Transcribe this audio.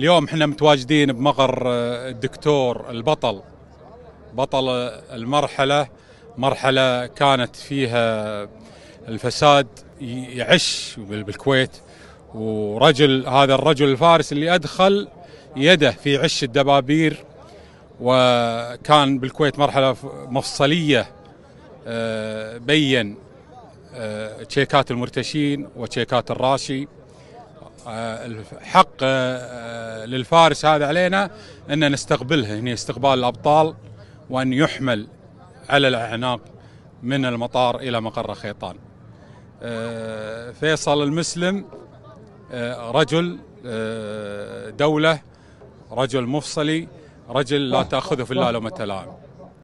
اليوم احنا متواجدين بمقر آه، الدكتور البطل بطل المرحله مرحله كانت فيها الفساد يعش بالكويت ورجل هذا الرجل الفارس اللي ادخل يده في عش الدبابير وكان بالكويت مرحله مفصليه آه، بين آه، تشيكات المرتشين وتشيكات الراشي آه، الحق آه، آه، للفارس هذا علينا ان نستقبله هنا يعني استقبال الابطال وان يحمل على الاعناق من المطار الى مقر خيطان. فيصل المسلم رجل دوله رجل مفصلي رجل لا تاخذه في الله لومه لائم.